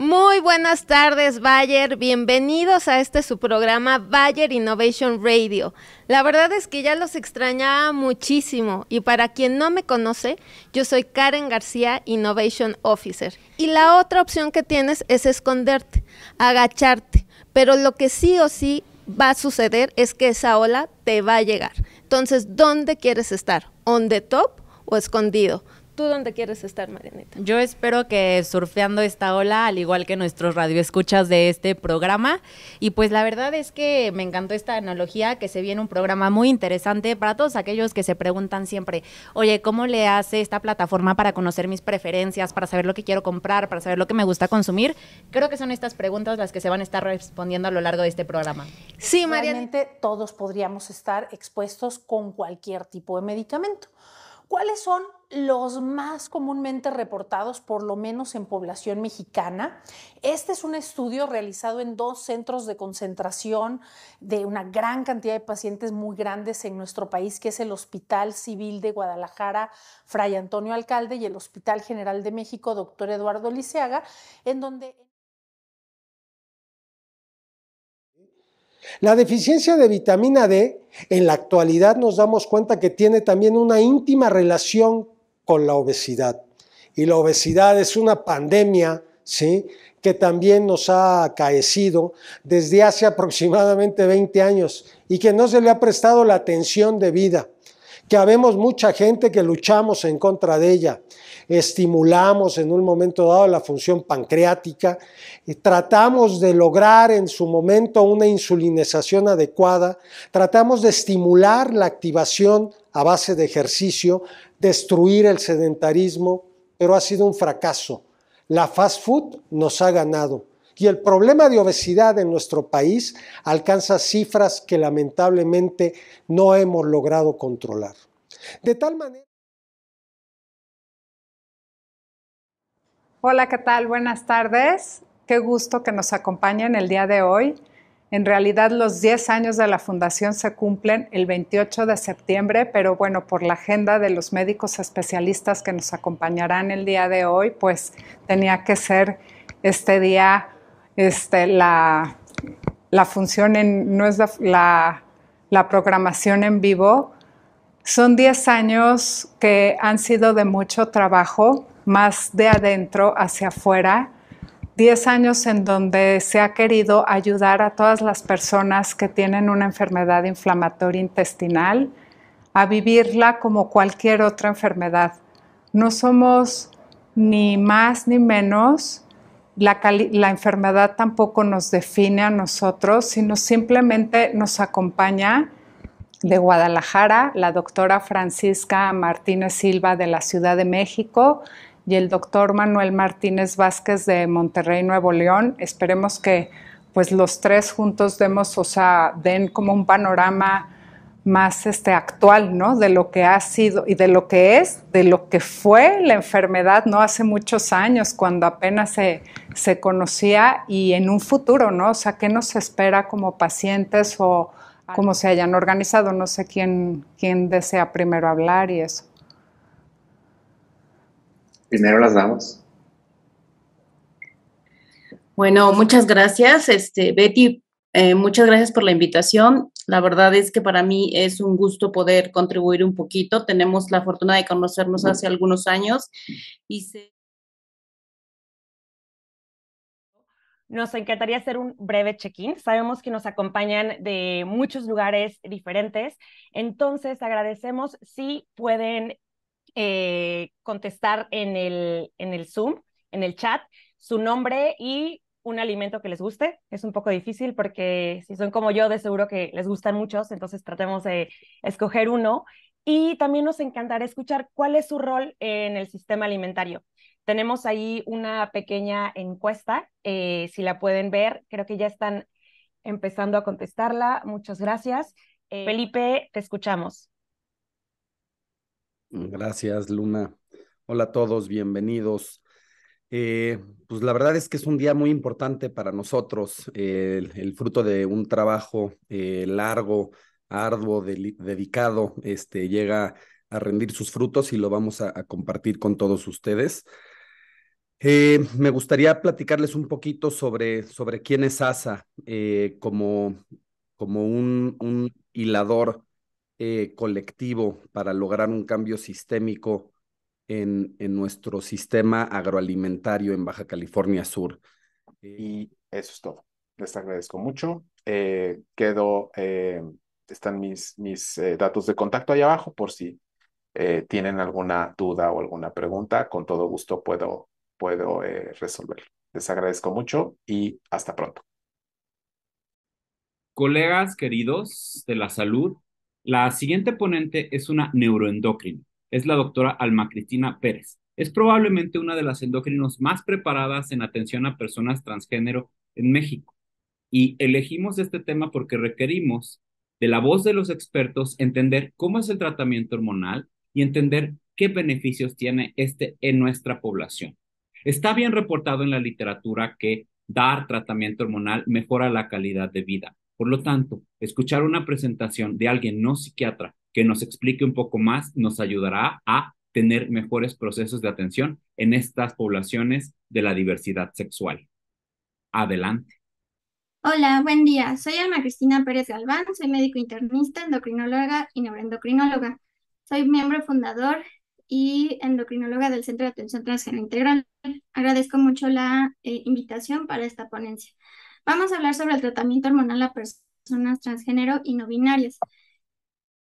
Muy buenas tardes, Bayer. Bienvenidos a este su programa Bayer Innovation Radio. La verdad es que ya los extrañaba muchísimo y para quien no me conoce, yo soy Karen García, Innovation Officer. Y la otra opción que tienes es esconderte, agacharte, pero lo que sí o sí va a suceder es que esa ola te va a llegar. Entonces, ¿dónde quieres estar? ¿On the top o escondido? ¿Tú dónde quieres estar, Marianita? Yo espero que surfeando esta ola, al igual que nuestros radioescuchas de este programa. Y pues la verdad es que me encantó esta analogía, que se viene un programa muy interesante para todos aquellos que se preguntan siempre, oye, ¿cómo le hace esta plataforma para conocer mis preferencias, para saber lo que quiero comprar, para saber lo que me gusta consumir? Creo que son estas preguntas las que se van a estar respondiendo a lo largo de este programa. Sí, Marianita. Realmente todos podríamos estar expuestos con cualquier tipo de medicamento. ¿Cuáles son los más comúnmente reportados, por lo menos en población mexicana? Este es un estudio realizado en dos centros de concentración de una gran cantidad de pacientes muy grandes en nuestro país, que es el Hospital Civil de Guadalajara, Fray Antonio Alcalde, y el Hospital General de México, Dr. Eduardo Liceaga, en donde La deficiencia de vitamina D en la actualidad nos damos cuenta que tiene también una íntima relación con la obesidad. Y la obesidad es una pandemia, ¿sí? que también nos ha acaecido desde hace aproximadamente 20 años y que no se le ha prestado la atención debida que habemos mucha gente que luchamos en contra de ella, estimulamos en un momento dado la función pancreática, y tratamos de lograr en su momento una insulinización adecuada, tratamos de estimular la activación a base de ejercicio, destruir el sedentarismo, pero ha sido un fracaso. La fast food nos ha ganado. Y el problema de obesidad en nuestro país alcanza cifras que lamentablemente no hemos logrado controlar. De tal manera... Hola, ¿qué tal? Buenas tardes. Qué gusto que nos acompañen el día de hoy. En realidad los 10 años de la fundación se cumplen el 28 de septiembre, pero bueno, por la agenda de los médicos especialistas que nos acompañarán el día de hoy, pues tenía que ser este día este, la, función no es la, la programación en vivo. Son 10 años que han sido de mucho trabajo, más de adentro hacia afuera. 10 años en donde se ha querido ayudar a todas las personas que tienen una enfermedad inflamatoria intestinal a vivirla como cualquier otra enfermedad. No somos ni más ni menos, la, enfermedad tampoco nos define a nosotros, sino simplemente nos acompaña de Guadalajara, la doctora Francisca Martínez Silva de la Ciudad de México y el doctor Manuel Martínez Vázquez de Monterrey, Nuevo León. Esperemos que pues los tres juntos demos, o den como un panorama más este, actual, ¿no? De lo que ha sido y de lo que es, de lo que fue la enfermedad, ¿no? Hace muchos años, cuando apenas se, conocía y en un futuro, ¿no? O sea, ¿qué nos espera como pacientes o cómo se hayan organizado? No sé quién, quién desea primero hablar y eso. Primero las damos. Bueno, muchas gracias, este, Betty, eh, muchas gracias por la invitación. La verdad es que para mí es un gusto poder contribuir un poquito. Tenemos la fortuna de conocernos hace algunos años Nos encantaría hacer un breve check-in. Sabemos que nos acompañan de muchos lugares diferentes, entonces agradecemos si pueden eh, contestar en el, en el Zoom, en el chat, su nombre y un alimento que les guste. Es un poco difícil porque si son como yo, de seguro que les gustan muchos, entonces tratemos de escoger uno. Y también nos encantará escuchar cuál es su rol en el sistema alimentario. Tenemos ahí una pequeña encuesta, eh, si la pueden ver, creo que ya están empezando a contestarla. Muchas gracias. Eh, Felipe, te escuchamos. Gracias, Luna. Hola a todos, bienvenidos. Eh, pues la verdad es que es un día muy importante para nosotros, el, fruto de un trabajo eh, largo, arduo, dedicado, este, llega a rendir sus frutos y lo vamos a, compartir con todos ustedes. Eh, me gustaría platicarles un poquito sobre, sobre quién es ASA como, como un, un hilador colectivo para lograr un cambio sistémico en, nuestro sistema agroalimentario en Baja California Sur. Eh, y eso es todo. Les agradezco mucho. Eh, quedo, eh, están mis, mis datos de contacto ahí abajo por si tienen alguna duda o alguna pregunta. Con todo gusto puedo, puedo resolverlo. Les agradezco mucho y hasta pronto. Colegas queridos de la salud, la siguiente ponente es una neuroendocrina es la doctora Alma Cristina Pérez. Es probablemente una de las endócrinos más preparadas en atención a personas transgénero en México. Y elegimos este tema porque requerimos de la voz de los expertos entender cómo es el tratamiento hormonal y entender qué beneficios tiene este en nuestra población. Está bien reportado en la literatura que dar tratamiento hormonal mejora la calidad de vida. Por lo tanto, escuchar una presentación de alguien no psiquiatra que nos explique un poco más nos ayudará a tener mejores procesos de atención en estas poblaciones de la diversidad sexual. Adelante. Hola, buen día. Soy Alma Cristina Pérez Galván, soy médico internista, endocrinóloga y neuroendocrinóloga. Soy miembro fundador y endocrinóloga del Centro de Atención Transgénero Integral. Agradezco mucho la eh, invitación para esta ponencia. Vamos a hablar sobre el tratamiento hormonal a personas transgénero y no binarias.